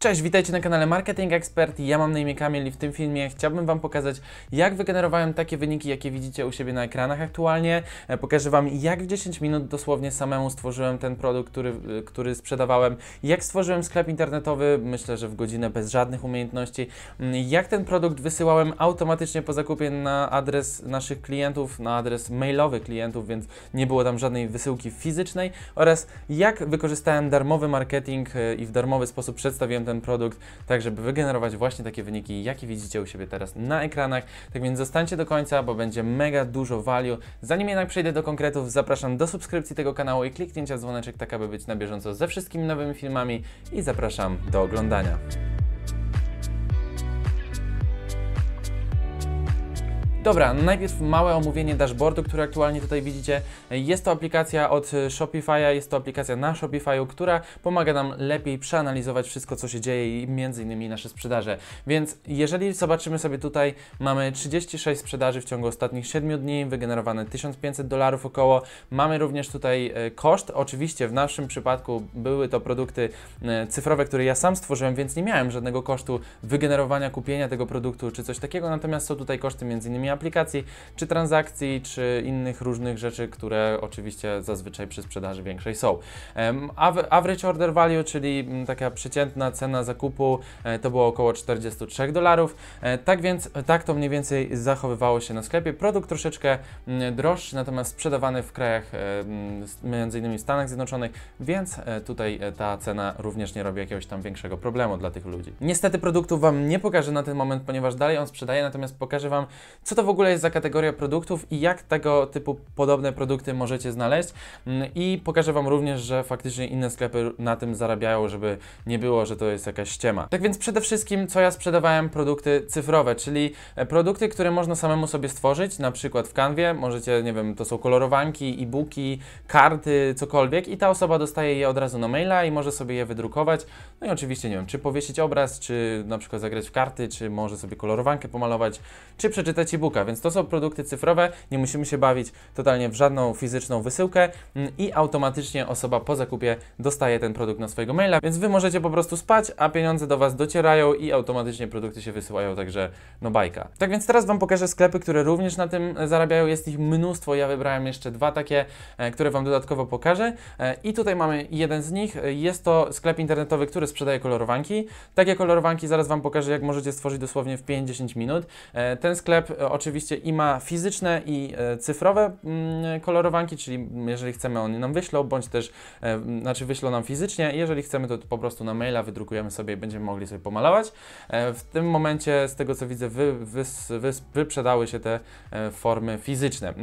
Cześć, witajcie na kanale Marketing Expert. Ja mam na imię Kamil i w tym filmie chciałbym Wam pokazać, jak wygenerowałem takie wyniki, jakie widzicie u siebie na ekranach aktualnie. E, pokażę Wam, jak w 10 minut dosłownie samemu stworzyłem ten produkt, który, e, który sprzedawałem, jak stworzyłem sklep internetowy, myślę, że w godzinę bez żadnych umiejętności, mm, jak ten produkt wysyłałem automatycznie po zakupie na adres naszych klientów, na adres mailowy klientów, więc nie było tam żadnej wysyłki fizycznej oraz jak wykorzystałem darmowy marketing e, i w darmowy sposób przedstawiłem ten produkt, tak żeby wygenerować właśnie takie wyniki, jakie widzicie u siebie teraz na ekranach. Tak więc zostańcie do końca, bo będzie mega dużo value. Zanim jednak przejdę do konkretów, zapraszam do subskrypcji tego kanału i kliknięcia dzwoneczek, tak aby być na bieżąco ze wszystkimi nowymi filmami i zapraszam do oglądania. Dobra, najpierw małe omówienie dashboardu, który aktualnie tutaj widzicie. Jest to aplikacja od Shopify'a, jest to aplikacja na Shopify'u, która pomaga nam lepiej przeanalizować wszystko, co się dzieje i między innymi nasze sprzedaże. Więc jeżeli zobaczymy sobie tutaj, mamy 36 sprzedaży w ciągu ostatnich 7 dni, wygenerowane 1500 dolarów około. Mamy również tutaj e, koszt. Oczywiście w naszym przypadku były to produkty e, cyfrowe, które ja sam stworzyłem, więc nie miałem żadnego kosztu wygenerowania, kupienia tego produktu czy coś takiego. Natomiast są tutaj koszty między innymi aplikacji, czy transakcji, czy innych różnych rzeczy, które oczywiście zazwyczaj przy sprzedaży większej są. Average order value, czyli mm, taka przeciętna cena zakupu, e, to było około 43 dolarów. E, tak więc, tak to mniej więcej zachowywało się na sklepie. Produkt troszeczkę mm, droższy, natomiast sprzedawany w krajach, e, mm, m.in. w Stanach Zjednoczonych, więc tutaj ta cena również nie robi jakiegoś tam większego problemu dla tych ludzi. Niestety produktu Wam nie pokażę na ten moment, ponieważ dalej on sprzedaje, natomiast pokażę Wam, co to w ogóle jest za kategoria produktów i jak tego typu podobne produkty możecie znaleźć. Mm, I pokażę Wam również, że faktycznie inne sklepy na tym zarabiają, żeby nie było, że to jest jakaś ściema. Tak więc przede wszystkim, co ja sprzedawałem, produkty cyfrowe, czyli e, produkty, które można samemu sobie stworzyć, na przykład w kanwie, możecie, nie wiem, to są kolorowanki, e-booki, karty, cokolwiek i ta osoba dostaje je od razu na maila i może sobie je wydrukować. No i oczywiście, nie wiem, czy powiesić obraz, czy na przykład zagrać w karty, czy może sobie kolorowankę pomalować, czy przeczytać e book wysyłka, więc to są produkty cyfrowe, nie musimy się bawić totalnie w żadną fizyczną wysyłkę mm, i automatycznie osoba po zakupie dostaje ten produkt na swojego maila, więc Wy możecie po prostu spać, a pieniądze do Was docierają i automatycznie produkty się wysyłają, także no bajka. Tak więc teraz Wam pokażę sklepy, które również na tym e, zarabiają, jest ich mnóstwo, ja wybrałem jeszcze dwa takie, e, które Wam dodatkowo pokażę e, i tutaj mamy jeden z nich, jest to sklep internetowy, który sprzedaje kolorowanki. Takie kolorowanki zaraz Wam pokażę, jak możecie stworzyć dosłownie w 5-10 minut. Ten sklep oczywiście i ma fizyczne i e, cyfrowe mm, kolorowanki, czyli jeżeli chcemy, oni nam wyślą, bądź też, e, znaczy wyślą nam fizycznie, jeżeli chcemy, to po prostu na maila wydrukujemy sobie i będziemy mogli sobie pomalować. E, w tym momencie, z tego co widzę, wy, wy, wy, wyprzedały się te formy fizyczne.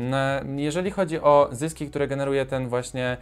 Jeżeli chodzi o zyski, które generuje ten właśnie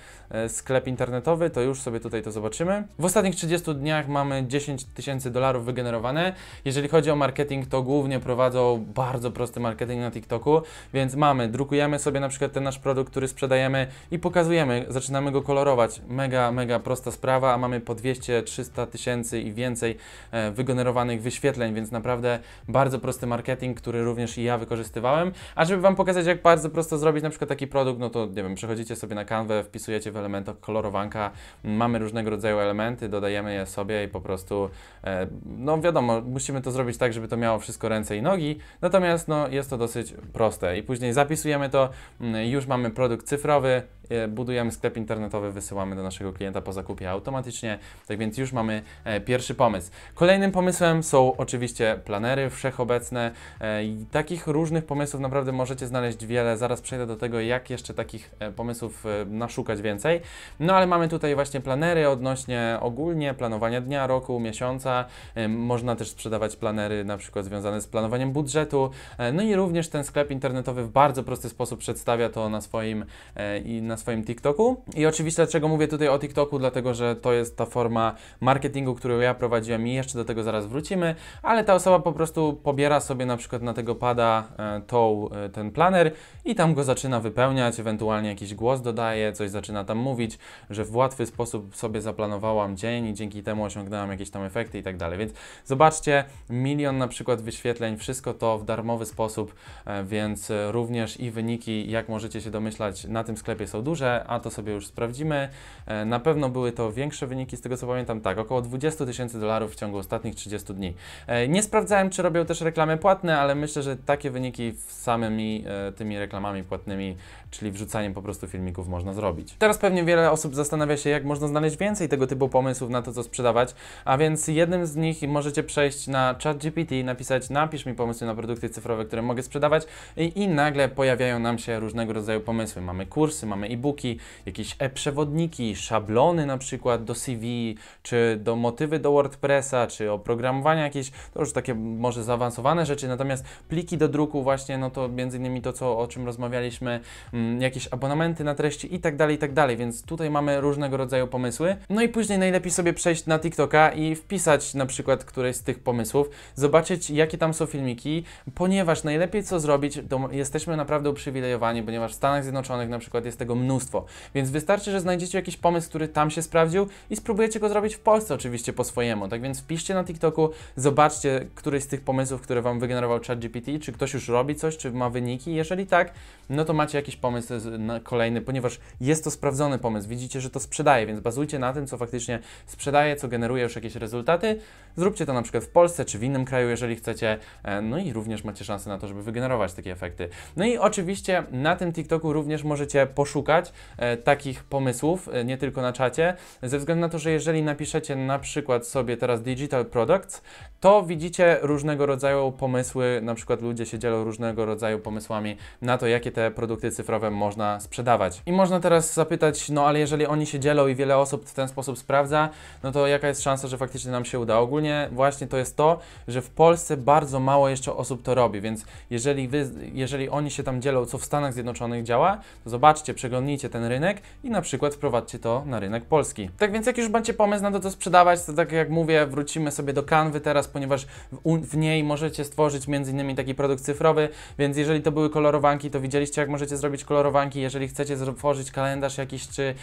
sklep internetowy, to już sobie tutaj to zobaczymy. W ostatnich 30 dniach mamy 10 tysięcy dolarów wygenerowane. Jeżeli chodzi o marketing, to głównie prowadzą bardzo proste marketing na TikToku, więc mamy, drukujemy sobie na przykład ten nasz produkt, który sprzedajemy i pokazujemy, zaczynamy go kolorować. Mega, mega prosta sprawa, a mamy po 200-300 tysięcy i więcej e, wygenerowanych wyświetleń, więc naprawdę bardzo prosty marketing, który również i ja wykorzystywałem. A żeby Wam pokazać, jak bardzo prosto zrobić na przykład taki produkt, no to nie wiem, przechodzicie sobie na kanwę, wpisujecie w elementach kolorowanka, mamy różnego rodzaju elementy, dodajemy je sobie i po prostu, e, no wiadomo, musimy to zrobić tak, żeby to miało wszystko ręce i nogi, natomiast no jest to dosyć proste. I później zapisujemy to, mm, już mamy produkt cyfrowy, E, budujemy sklep internetowy, wysyłamy do naszego klienta po zakupie automatycznie. Tak więc już mamy e, pierwszy pomysł. Kolejnym pomysłem są oczywiście planery wszechobecne e, i takich różnych pomysłów naprawdę możecie znaleźć wiele. Zaraz przejdę do tego, jak jeszcze takich pomysłów naszukać więcej. No ale mamy tutaj właśnie planery odnośnie ogólnie planowania dnia, roku, miesiąca. Można też sprzedawać planery na przykład związane z planowaniem budżetu. No i również ten sklep internetowy w bardzo prosty sposób przedstawia to na swoim i na swoim TikToku. I oczywiście dlaczego mówię tutaj o TikToku, dlatego że to jest ta forma marketingu, którą ja prowadziłem i jeszcze do tego zaraz wrócimy, ale ta osoba po prostu pobiera sobie na przykład na tego pada e, tą, e, ten planer i tam go zaczyna wypełniać, ewentualnie jakiś głos dodaje, coś zaczyna tam mówić, że w łatwy sposób sobie zaplanowałam dzień i dzięki temu osiągnęłam jakieś tam efekty i tak dalej. Więc zobaczcie, milion na przykład wyświetleń, wszystko to w darmowy sposób, e, więc również i wyniki, jak możecie się domyślać, na tym sklepie są duże duże, a to sobie już sprawdzimy. E, na pewno były to większe wyniki, z tego co pamiętam, tak, około 20 tysięcy dolarów w ciągu ostatnich 30 dni. E, nie sprawdzałem, czy robią też reklamy płatne, ale myślę, że takie wyniki samymi e, tymi reklamami płatnymi, czyli wrzucaniem po prostu filmików można zrobić. Teraz pewnie wiele osób zastanawia się, jak można znaleźć więcej tego typu pomysłów na to, co sprzedawać, a więc jednym z nich możecie przejść na ChatGPT GPT, napisać napisz mi pomysły na produkty cyfrowe, które mogę sprzedawać i, i nagle pojawiają nam się różnego rodzaju pomysły. Mamy kursy, mamy e e-booki, jakieś e-przewodniki, szablony na przykład do CV, czy do motywy do WordPressa, czy oprogramowania jakieś, to już takie może zaawansowane rzeczy, natomiast pliki do druku właśnie, no to między innymi to, co, o czym rozmawialiśmy, mm, jakieś abonamenty na treści i tak dalej, i tak dalej, więc tutaj mamy różnego rodzaju pomysły. No i później najlepiej sobie przejść na TikToka i wpisać na przykład któreś z tych pomysłów, zobaczyć jakie tam są filmiki, ponieważ najlepiej co zrobić, jesteśmy naprawdę uprzywilejowani, ponieważ w Stanach Zjednoczonych na przykład jest tego mnóstwo. Więc wystarczy, że znajdziecie jakiś pomysł, który tam się sprawdził i spróbujecie go zrobić w Polsce oczywiście po swojemu. Tak więc wpiszcie na TikToku, zobaczcie któryś z tych pomysłów, które Wam wygenerował ChatGPT, czy ktoś już robi coś, czy ma wyniki. Jeżeli tak, no to macie jakiś pomysł kolejny, ponieważ jest to sprawdzony pomysł. Widzicie, że to sprzedaje, więc bazujcie na tym, co faktycznie sprzedaje, co generuje już jakieś rezultaty. Zróbcie to na przykład w Polsce, czy w innym kraju, jeżeli chcecie. E, no i również macie szansę na to, żeby wygenerować takie efekty. No i oczywiście na tym TikToku również możecie poszukać szukać e, takich pomysłów, e, nie tylko na czacie, ze względu na to, że jeżeli napiszecie na przykład sobie teraz digital products, to widzicie różnego rodzaju pomysły, na przykład ludzie się dzielą różnego rodzaju pomysłami na to, jakie te produkty cyfrowe można sprzedawać. I można teraz zapytać, no ale jeżeli oni się dzielą i wiele osób w ten sposób sprawdza, no to jaka jest szansa, że faktycznie nam się uda? Ogólnie właśnie to jest to, że w Polsce bardzo mało jeszcze osób to robi, więc jeżeli, wy, jeżeli oni się tam dzielą, co w Stanach Zjednoczonych działa, to zobaczcie, przeglądajcie ogarnijcie ten rynek i na przykład wprowadźcie to na rynek polski. Tak więc jak już macie pomysł na to, co sprzedawać, to tak jak mówię, wrócimy sobie do kanwy teraz, ponieważ w, w niej możecie stworzyć m.in. taki produkt cyfrowy, więc jeżeli to były kolorowanki, to widzieliście jak możecie zrobić kolorowanki, jeżeli chcecie stworzyć kalendarz jakiś, czy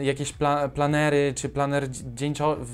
y, jakieś pla planery, czy planer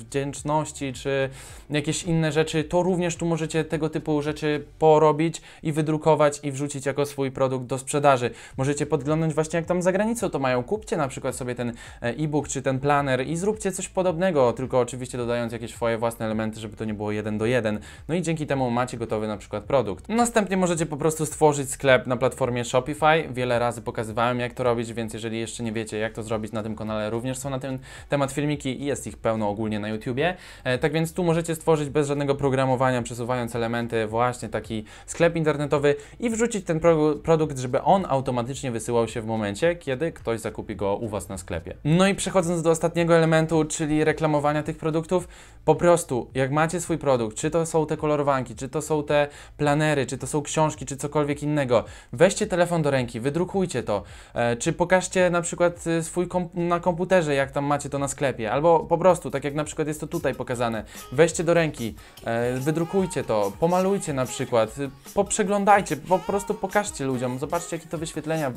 wdzięczności, czy jakieś inne rzeczy, to również tu możecie tego typu rzeczy porobić i wydrukować i wrzucić jako swój produkt do sprzedaży. Możecie podglądać właśnie jak tam za granicą to mają, kupcie na przykład sobie ten e, e-book czy ten planer i zróbcie coś podobnego, tylko oczywiście dodając jakieś swoje własne elementy, żeby to nie było jeden do jeden. No i dzięki temu macie gotowy na przykład produkt. Następnie możecie po prostu stworzyć sklep na platformie Shopify. Wiele razy pokazywałem jak to robić, więc jeżeli jeszcze nie wiecie jak to zrobić na tym kanale, również są na ten temat filmiki i jest ich pełno ogólnie na YouTubie. E, tak więc tu możecie stworzyć bez żadnego programowania, przesuwając elementy, właśnie taki sklep internetowy i wrzucić ten pro produkt, żeby on automatycznie wysyłał się w momencie, kiedy ktoś zakupi go u Was na sklepie. No i przechodząc do ostatniego elementu, czyli reklamowania tych produktów, po prostu jak macie swój produkt, czy to są te kolorowanki, czy to są te planery, czy to są książki, czy cokolwiek innego, weźcie telefon do ręki, wydrukujcie to, e, czy pokażcie na przykład e, swój kom na komputerze, jak tam macie to na sklepie, albo po prostu, tak jak na przykład jest to tutaj pokazane, weźcie do ręki, e, wydrukujcie to, pomalujcie na przykład, poprzeglądajcie, po prostu pokażcie ludziom, zobaczcie jakie to wyświetlenia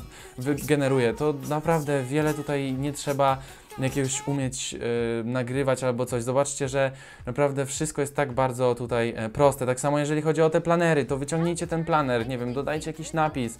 generuje, to naprawdę wiele tutaj nie trzeba jakiegoś umieć e, nagrywać albo coś. Zobaczcie, że naprawdę wszystko jest tak bardzo tutaj e, proste. Tak samo jeżeli chodzi o te planery, to wyciągnijcie ten planer, nie wiem, dodajcie jakiś napis.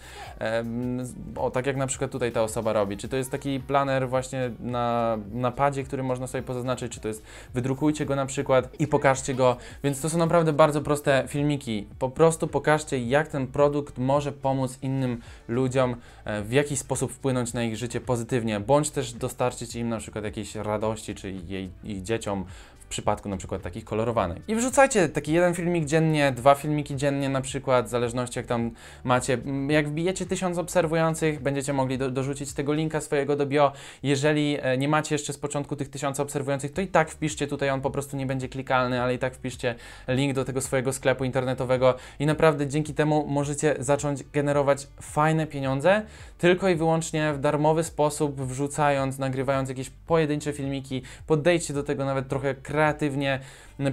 Yy, o, tak jak na przykład tutaj ta osoba robi. Czy to jest taki planer właśnie na, na padzie, który można sobie pozaznaczyć, czy to jest, wydrukujcie go na przykład i pokażcie go. Więc to są naprawdę bardzo proste filmiki. Po prostu pokażcie, jak ten produkt może pomóc innym ludziom, w jaki sposób wpłynąć na ich życie pozytywnie, bądź też dostarczyć im na przykład jakiejś radości, czy jej, jej dzieciom w przypadku na przykład takich kolorowanych. I wrzucajcie taki jeden filmik dziennie, dwa filmiki dziennie na przykład, w zależności jak tam macie. Jak wbijecie tysiąc obserwujących, będziecie mogli do, dorzucić tego linka swojego do bio. Jeżeli e, nie macie jeszcze z początku tych tysiąca obserwujących, to i tak wpiszcie tutaj, on po prostu nie będzie klikalny, ale i tak wpiszcie link do tego swojego sklepu internetowego i naprawdę dzięki temu możecie zacząć generować fajne pieniądze, tylko i wyłącznie w darmowy sposób, wrzucając, nagrywając jakieś pojedyncze filmiki. Podejdźcie do tego nawet trochę kreatywnie kreatywnie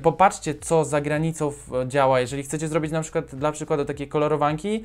Popatrzcie, co za granicą działa. Jeżeli chcecie zrobić na przykład, dla przykładu, takie kolorowanki,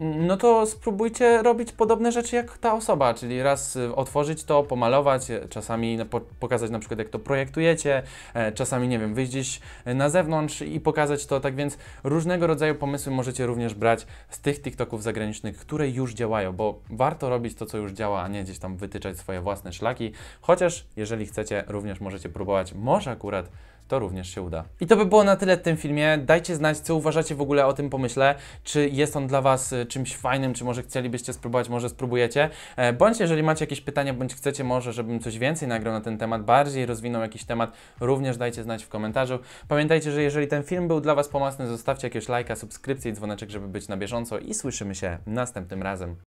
no to spróbujcie robić podobne rzeczy jak ta osoba, czyli raz y, otworzyć to, pomalować, y, czasami pokazać na przykład, jak to projektujecie, e, czasami, nie wiem, wyjść gdzieś e, na zewnątrz i pokazać to. Tak więc różnego rodzaju pomysły możecie również brać z tych TikToków zagranicznych, które już działają, bo warto robić to, co już działa, a nie gdzieś tam wytyczać swoje własne szlaki. Chociaż jeżeli chcecie, również możecie próbować. Może akurat to również się uda. I to by było na tyle w tym filmie. Dajcie znać, co uważacie w ogóle o tym pomyśle, czy jest on dla Was y, czymś fajnym, czy może chcielibyście spróbować, może spróbujecie. E, bądź jeżeli macie jakieś pytania, bądź chcecie może, żebym coś więcej nagrał na ten temat, bardziej rozwinął jakiś temat, również dajcie znać w komentarzu. Pamiętajcie, że jeżeli ten film był dla Was pomocny, zostawcie jakieś lajka, subskrypcję i dzwoneczek, żeby być na bieżąco i słyszymy się następnym razem.